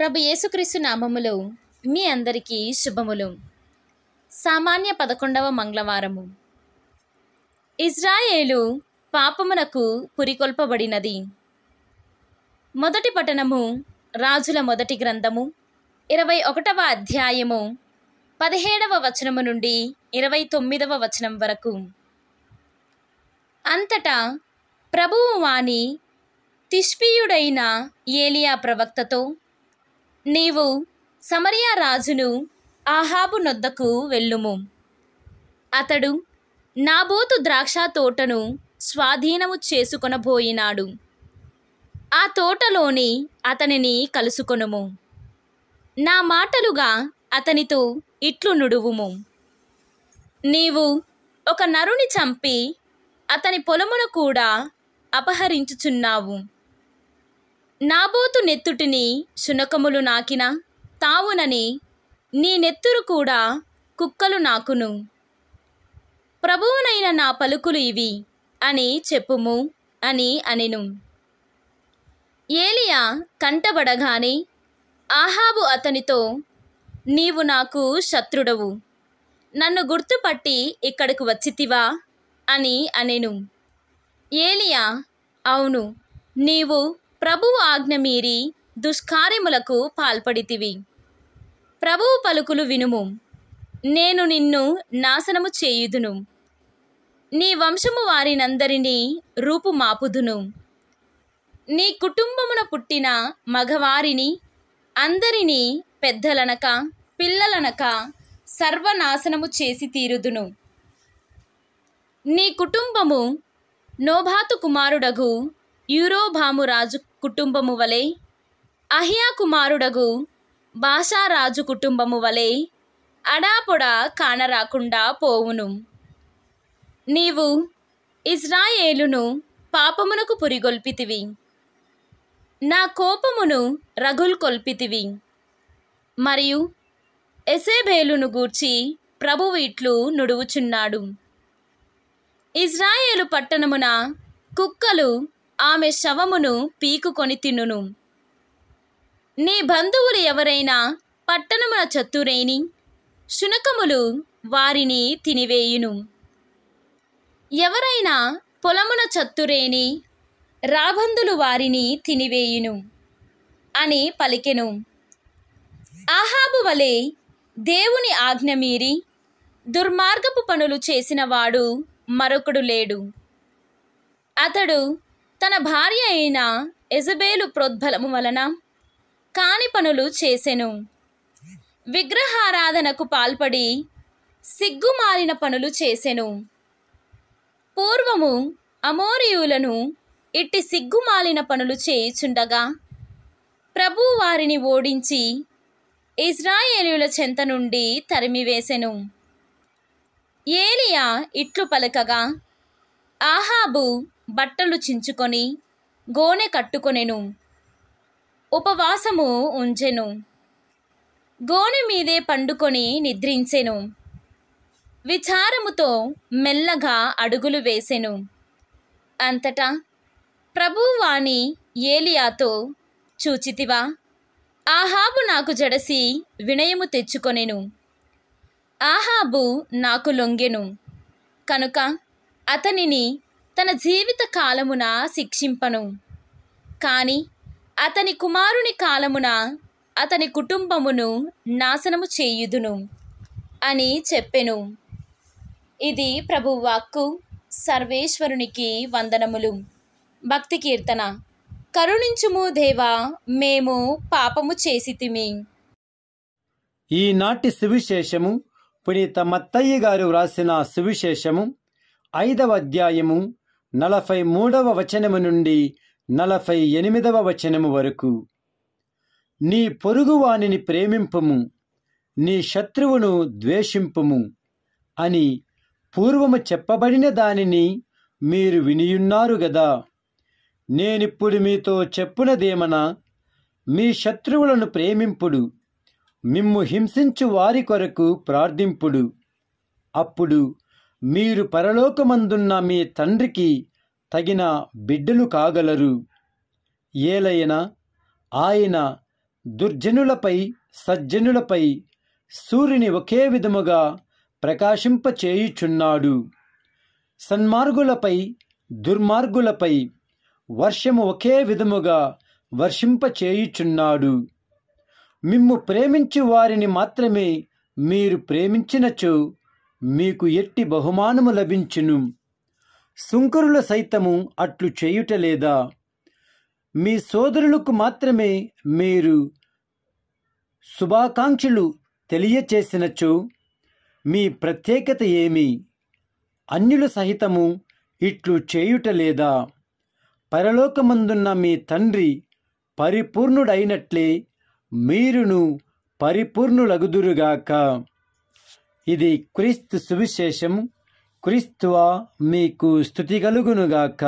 ప్రభు యేసుక్రీస్తు నామములు మీ అందరికీ శుభములు సామాన్య పదకొండవ మంగళవారము ఇజ్రాయేలు పాపమునకు పురికొల్పబడినది మొదటి పట్టణము రాజుల మొదటి గ్రంథము ఇరవై ఒకటవ అధ్యాయము పదిహేడవ వచనము నుండి ఇరవై తొమ్మిదవ వచనం వరకు అంతటా ప్రభువు వాణి తిష్పీయుడైన ఏలియా ప్రవక్తతో నీవు సమరియా రాజును ఆహాబు నొద్దకు వెళ్ళుము అతడు నాబోతు ద్రాక్ష తోటను స్వాధీనము చేసుకొనబోయినాడు ఆ తోటలోని అతనిని కలుసుకొనుము నా మాటలుగా అతనితో ఇట్లు నుడువుము నీవు ఒక నరుని చంపి అతని పొలమును కూడా అపహరించుచున్నావు నాబోతు నెత్తుటిని శునకములు నాకిన తావునని నీ నెత్తురు కూడా కుక్కలు నాకును ప్రభువునైన నా పలుకులు ఇవి అని చెప్పుము అని అనెను ఏలియా కంటబడగానే ఆహాబు అతనితో నీవు నాకు శత్రుడవు నన్ను గుర్తుపట్టి ఇక్కడకు వచ్చితివా అని అనెను ఏలియా అవును నీవు ప్రభువు ఆజ్ఞ మీరి దుష్కార్యములకు పాల్పడితివి ప్రభువు పలుకులు వినుము నేను నిన్ను నాశనము చేయుదును నీ వంశము వారినందరినీ రూపుమాపుదును నీ కుటుంబమున పుట్టిన మగవారిని అందరినీ పెద్దలనక పిల్లలనక సర్వనాశనము చేసి తీరుదును నీ కుటుంబము నోభాతు కుమారుడగు యూరోభాము రాజు కుటుంబము వలె అహియా కుమారుడగు భాషారాజు కుటుంబము వలె అడాపొడా కానరాకుండా పోవును నీవు ఇజ్రాయేలును పాపమునకు పురిగొల్పితివి నా కోపమును కొల్పితివి మరియు ఎసేబేలును గూర్చి ప్రభువు ఇట్లు నుడువుచున్నాడు ఇజ్రాయేలు పట్టణమున కుక్కలు ఆమె శవమును పీకుకొని తినును నీ బంధువులు ఎవరైనా పట్టణమున చత్తురేని శునకములు వారిని తినివేయును ఎవరైనా పొలమున చత్తురేని రాబందులు వారిని తినివేయును అని పలికెను ఆహాబు వలె దేవుని ఆజ్ఞ మీరి దుర్మార్గపు పనులు చేసినవాడు మరొకడు లేడు అతడు తన భార్య అయిన ఎజబేలు ప్రోద్బలము వలన కాని పనులు చేసెను విగ్రహారాధనకు పాల్పడి సిగ్గుమాలిన పనులు చేసెను పూర్వము అమోరియులను ఇట్టి సిగ్గుమాలిన పనులు చేయుచుండగా ప్రభు వారిని ఓడించి ఇజ్రాయేలుల చెంత నుండి తరిమివేశెను ఏలియా ఇట్లు పలకగా ఆహాబు బట్టలు చించుకొని గోనె కట్టుకొనెను ఉపవాసము ఉంచెను గోనె మీదే పండుకొని నిద్రించెను విచారముతో మెల్లగా అడుగులు వేసెను అంతటా ప్రభువాణి ఏలియాతో చూచితివా ఆహాబు నాకు జడసి వినయము తెచ్చుకొనెను ఆహాబు నాకు లొంగెను కనుక అతనిని తన జీవిత కాలమున శిక్షింపను కానీ అతని కుమారుని కాలమున అతని కుటుంబమును నాశనము చేయుదును అని చెప్పెను ఇది ప్రభువాక్కు సర్వేశ్వరునికి వందనములు భక్తి కీర్తన కరుణించుము దేవా మేము పాపము చేసితిమి ఈనాటి సువిశేషము పునీత మత్తయ్య గారు వ్రాసిన సువిశేషము ఐదవ అధ్యాయము నలభై మూడవ వచనము నుండి నలభై ఎనిమిదవ వచనము వరకు నీ పొరుగువానిని ప్రేమింపము నీ శత్రువును ద్వేషింపము అని పూర్వము చెప్పబడిన దానిని మీరు వినియున్నారు గదా నేనిప్పుడు మీతో చెప్పునదేమనా మీ శత్రువులను ప్రేమింపుడు మిమ్ము హింసించు వారి కొరకు ప్రార్థింపుడు అప్పుడు మీరు పరలోకమందున్న మీ తండ్రికి తగిన బిడ్డలు కాగలరు ఏలైన ఆయన దుర్జనులపై సజ్జనులపై సూర్యుని ఒకే విధముగా ప్రకాశింపచేయుచున్నాడు సన్మార్గులపై దుర్మార్గులపై వర్షము ఒకే విధముగా వర్షింపచేయుచున్నాడు మిమ్ము ప్రేమించు వారిని మాత్రమే మీరు ప్రేమించినచో మీకు ఎట్టి బహుమానము లభించును సుంకరుల సైతము అట్లు చేయుట లేదా మీ సోదరులకు మాత్రమే మీరు శుభాకాంక్షలు తెలియచేసినచ్చు మీ ప్రత్యేకత ఏమి అన్యుల సహితము ఇట్లు చేయుట లేదా పరలోకమందున్న మీ తండ్రి పరిపూర్ణుడైనట్లే మీరును పరిపూర్ణులగుదురుగాక ఇది క్రీస్తు సువిశేషం క్రీస్తువా మీకు స్థుతి కలుగునుగాక